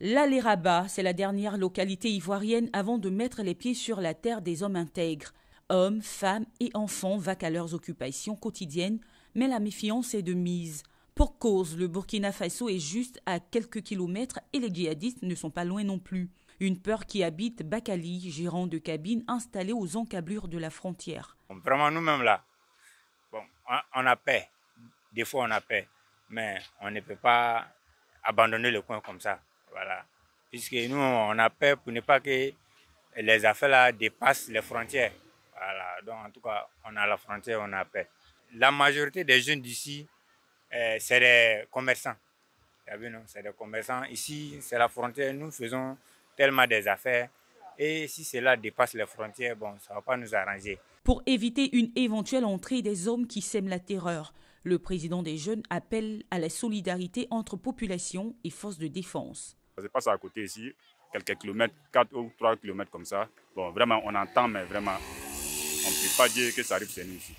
L'Aléraba, c'est la dernière localité ivoirienne avant de mettre les pieds sur la terre des hommes intègres. Hommes, femmes et enfants vaquent à leurs occupations quotidiennes, mais la méfiance est de mise. Pour cause, le Burkina Faso est juste à quelques kilomètres et les djihadistes ne sont pas loin non plus. Une peur qui habite Bakali, gérant de cabines installées aux encablures de la frontière. Vraiment nous-mêmes là, bon, on a paix. Des fois on a paix, mais on ne peut pas abandonner le coin comme ça. Voilà. Puisque nous, on a peur pour ne pas que les affaires-là dépassent les frontières. Voilà. Donc, en tout cas, on a la frontière, on a peur. La majorité des jeunes d'ici, euh, c'est des commerçants. C'est des commerçants. Ici, c'est la frontière. Nous faisons tellement des affaires. Et si cela dépasse les frontières, bon, ça ne va pas nous arranger. Pour éviter une éventuelle entrée des hommes qui sèment la terreur, le président des jeunes appelle à la solidarité entre population et forces de défense. Ça se passe à côté ici, quelques kilomètres, 4 ou 3 kilomètres comme ça. Bon, vraiment, on entend, mais vraiment, on ne peut pas dire que ça arrive chez nous ici.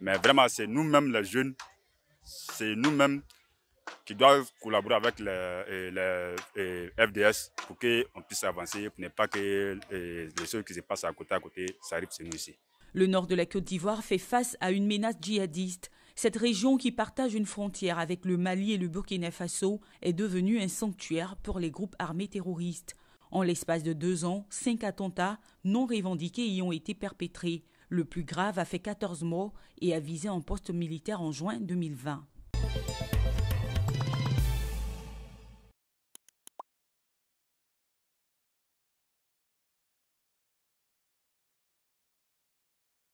Mais vraiment, c'est nous-mêmes les jeunes, c'est nous-mêmes qui doivent collaborer avec les, FDS pour qu'on puisse avancer, pour ne pas que les choses qui se passent à côté à côté, ça arrive chez nous ici. Le nord de la Côte d'Ivoire fait face à une menace djihadiste. Cette région qui partage une frontière avec le Mali et le Burkina Faso est devenue un sanctuaire pour les groupes armés terroristes. En l'espace de deux ans, cinq attentats non revendiqués y ont été perpétrés. Le plus grave a fait 14 morts et a visé un poste militaire en juin 2020.